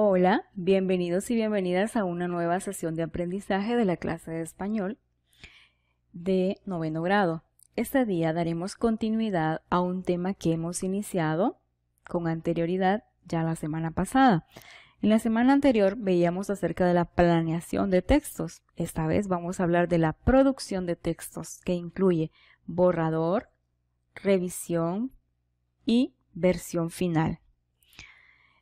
Hola, bienvenidos y bienvenidas a una nueva sesión de aprendizaje de la clase de español de noveno grado. Este día daremos continuidad a un tema que hemos iniciado con anterioridad ya la semana pasada. En la semana anterior veíamos acerca de la planeación de textos. Esta vez vamos a hablar de la producción de textos que incluye borrador, revisión y versión final.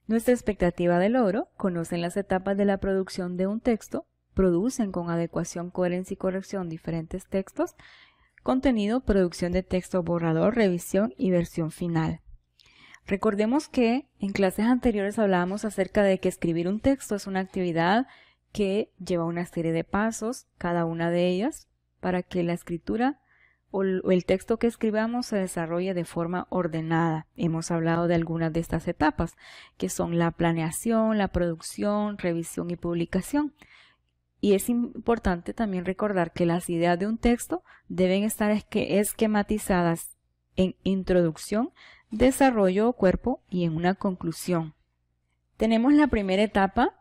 Nuestra expectativa de logro, conocen las etapas de la producción de un texto, producen con adecuación, coherencia y corrección diferentes textos, contenido, producción de texto borrador, revisión y versión final. Recordemos que en clases anteriores hablábamos acerca de que escribir un texto es una actividad que lleva una serie de pasos, cada una de ellas, para que la escritura o el texto que escribamos se desarrolla de forma ordenada. Hemos hablado de algunas de estas etapas, que son la planeación, la producción, revisión y publicación. Y es importante también recordar que las ideas de un texto deben estar esquematizadas en introducción, desarrollo o cuerpo y en una conclusión. Tenemos la primera etapa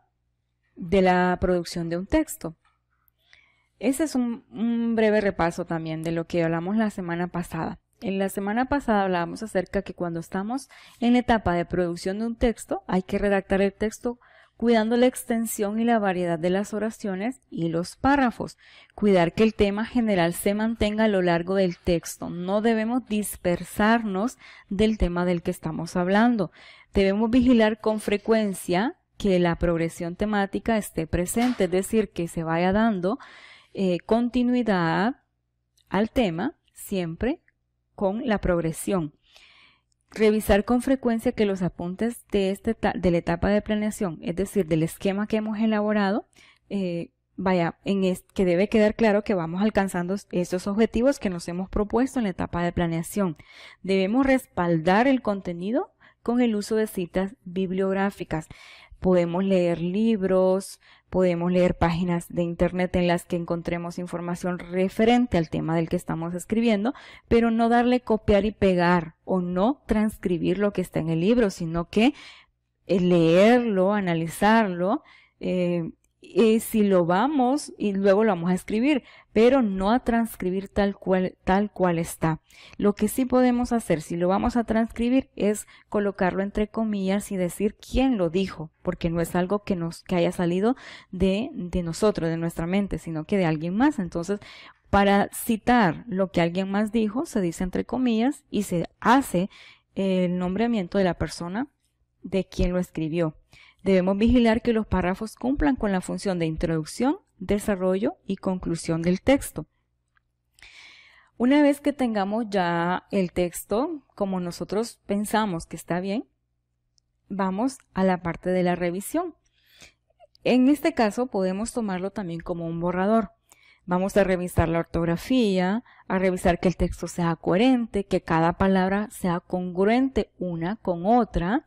de la producción de un texto, ese es un, breve repaso también de lo que hablamos la semana pasada. En la semana pasada hablábamos acerca que cuando estamos en la etapa de producción de un texto, hay que redactar el texto cuidando la extensión y la variedad de las oraciones y los párrafos. Cuidar que el tema general se mantenga a lo largo del texto. No debemos dispersarnos del tema del que estamos hablando. Debemos vigilar con frecuencia que la progresión temática esté presente, es decir, que se vaya dando eh, continuidad al tema, siempre con la progresión. Revisar con frecuencia que los apuntes de, este, de la etapa de planeación, es decir, del esquema que hemos elaborado, eh, vaya, en que debe quedar claro que vamos alcanzando esos objetivos que nos hemos propuesto en la etapa de planeación. Debemos respaldar el contenido con el uso de citas bibliográficas podemos leer libros, podemos leer páginas de internet en las que encontremos información referente al tema del que estamos escribiendo, pero no darle copiar y pegar o no transcribir lo que está en el libro, sino que eh, leerlo, analizarlo, eh, y si lo vamos y luego lo vamos a escribir, pero no a transcribir tal cual, tal cual está. Lo que sí podemos hacer, si lo vamos a transcribir, es colocarlo entre comillas y decir quién lo dijo, porque no es algo que nos, que haya salido de, de nosotros, de nuestra mente, sino que de alguien más. Entonces, para citar lo que alguien más dijo, se dice entre comillas y se hace el nombramiento de la persona de quien lo escribió. Debemos vigilar que los párrafos cumplan con la función de introducción, desarrollo y conclusión del texto. Una vez que tengamos ya el texto como nosotros pensamos que está bien, vamos a la parte de la revisión. En este caso podemos tomarlo también como un borrador. Vamos a revisar la ortografía, a revisar que el texto sea coherente, que cada palabra sea congruente una con otra,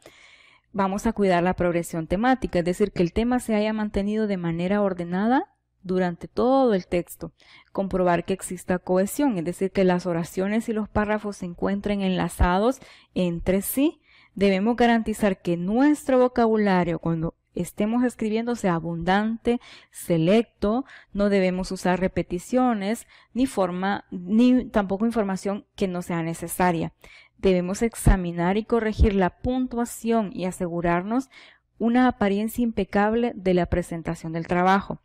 vamos a cuidar la progresión temática, es decir, que el tema se haya mantenido de manera ordenada durante todo el texto, comprobar que exista cohesión, es decir, que las oraciones y los párrafos se encuentren enlazados entre sí. Debemos garantizar que nuestro vocabulario cuando estemos escribiendo sea abundante, selecto, no debemos usar repeticiones ni forma ni tampoco información que no sea necesaria. Debemos examinar y corregir la puntuación y asegurarnos una apariencia impecable de la presentación del trabajo.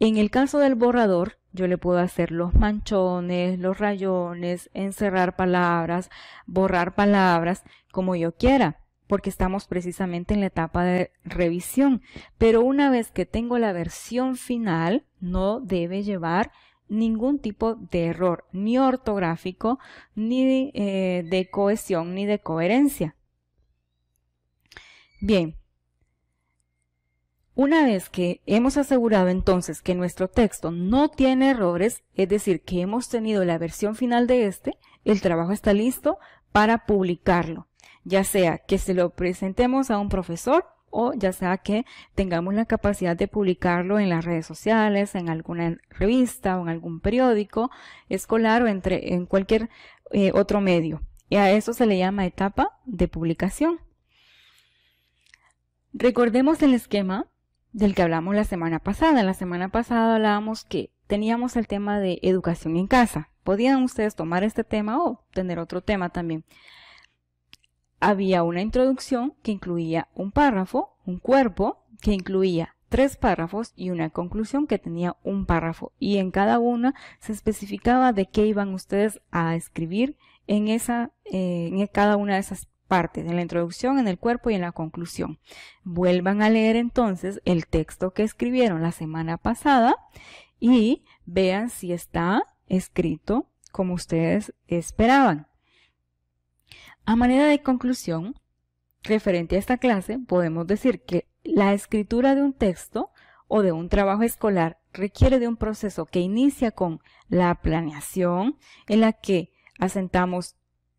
En el caso del borrador, yo le puedo hacer los manchones, los rayones, encerrar palabras, borrar palabras, como yo quiera, porque estamos precisamente en la etapa de revisión. Pero una vez que tengo la versión final, no debe llevar ningún tipo de error, ni ortográfico, ni eh, de cohesión, ni de coherencia. Bien, una vez que hemos asegurado entonces que nuestro texto no tiene errores, es decir, que hemos tenido la versión final de este, el trabajo está listo para publicarlo, ya sea que se lo presentemos a un profesor o ya sea que tengamos la capacidad de publicarlo en las redes sociales, en alguna revista o en algún periódico escolar o entre, en cualquier eh, otro medio. Y a eso se le llama etapa de publicación. Recordemos el esquema del que hablamos la semana pasada. La semana pasada hablábamos que teníamos el tema de educación en casa. Podían ustedes tomar este tema o tener otro tema también había una introducción que incluía un párrafo, un cuerpo que incluía tres párrafos y una conclusión que tenía un párrafo y en cada una se especificaba de qué iban ustedes a escribir en, esa, eh, en cada una de esas partes, en la introducción, en el cuerpo y en la conclusión. Vuelvan a leer entonces el texto que escribieron la semana pasada y vean si está escrito como ustedes esperaban. A manera de conclusión, referente a esta clase, podemos decir que la escritura de un texto o de un trabajo escolar requiere de un proceso que inicia con la planeación, en la que asentamos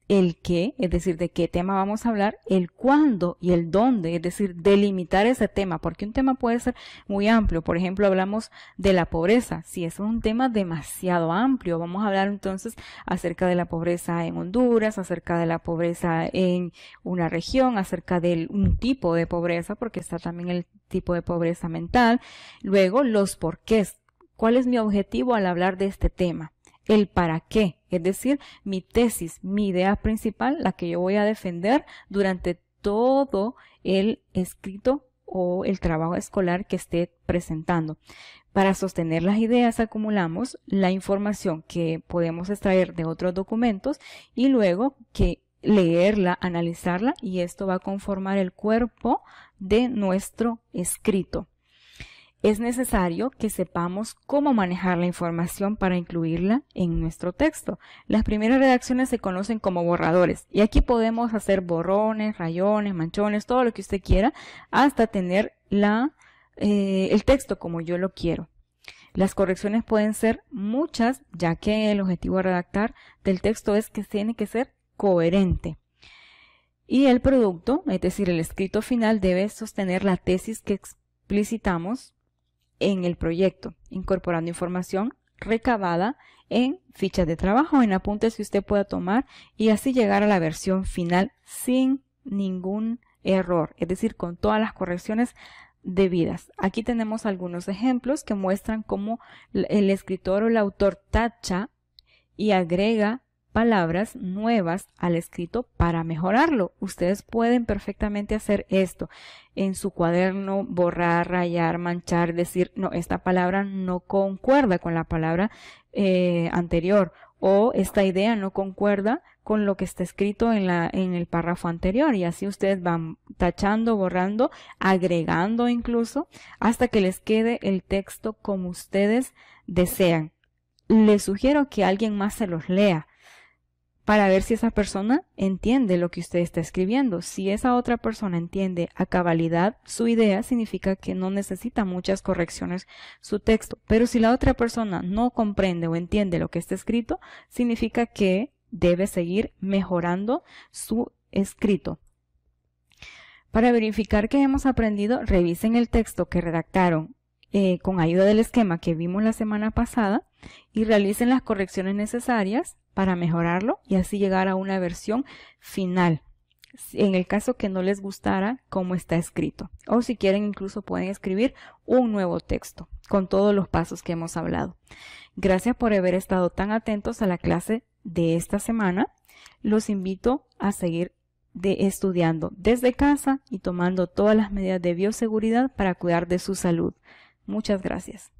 el qué, es decir, de qué tema vamos a hablar, el cuándo y el dónde, es decir, delimitar ese tema, porque un tema puede ser muy amplio. Por ejemplo, hablamos de la pobreza. Si es un tema demasiado amplio, vamos a hablar entonces acerca de la pobreza en Honduras, acerca de la pobreza en una región, acerca de un tipo de pobreza, porque está también el tipo de pobreza mental. Luego, los porqués. ¿Cuál es mi objetivo al hablar de este tema? el para qué, es decir, mi tesis, mi idea principal, la que yo voy a defender durante todo el escrito o el trabajo escolar que esté presentando. Para sostener las ideas acumulamos la información que podemos extraer de otros documentos y luego que leerla, analizarla y esto va a conformar el cuerpo de nuestro escrito es necesario que sepamos cómo manejar la información para incluirla en nuestro texto. Las primeras redacciones se conocen como borradores y aquí podemos hacer borrones, rayones, manchones, todo lo que usted quiera hasta tener la, eh, el texto como yo lo quiero. Las correcciones pueden ser muchas, ya que el objetivo de redactar del texto es que tiene que ser coherente. Y el producto, es decir, el escrito final, debe sostener la tesis que explicitamos en el proyecto, incorporando información recabada en fichas de trabajo, en apuntes que usted pueda tomar y así llegar a la versión final sin ningún error, es decir, con todas las correcciones debidas. Aquí tenemos algunos ejemplos que muestran cómo el escritor o el autor tacha y agrega palabras nuevas al escrito para mejorarlo. Ustedes pueden perfectamente hacer esto en su cuaderno, borrar, rayar, manchar, decir, no, esta palabra no concuerda con la palabra eh, anterior o esta idea no concuerda con lo que está escrito en, la, en el párrafo anterior y así ustedes van tachando, borrando, agregando incluso hasta que les quede el texto como ustedes desean. Les sugiero que alguien más se los lea para ver si esa persona entiende lo que usted está escribiendo. Si esa otra persona entiende a cabalidad su idea, significa que no necesita muchas correcciones su texto. Pero si la otra persona no comprende o entiende lo que está escrito, significa que debe seguir mejorando su escrito. Para verificar que hemos aprendido, revisen el texto que redactaron eh, con ayuda del esquema que vimos la semana pasada y realicen las correcciones necesarias para mejorarlo y así llegar a una versión final en el caso que no les gustara cómo está escrito. O si quieren incluso pueden escribir un nuevo texto con todos los pasos que hemos hablado. Gracias por haber estado tan atentos a la clase de esta semana. Los invito a seguir estudiando desde casa y tomando todas las medidas de bioseguridad para cuidar de su salud. Muchas gracias.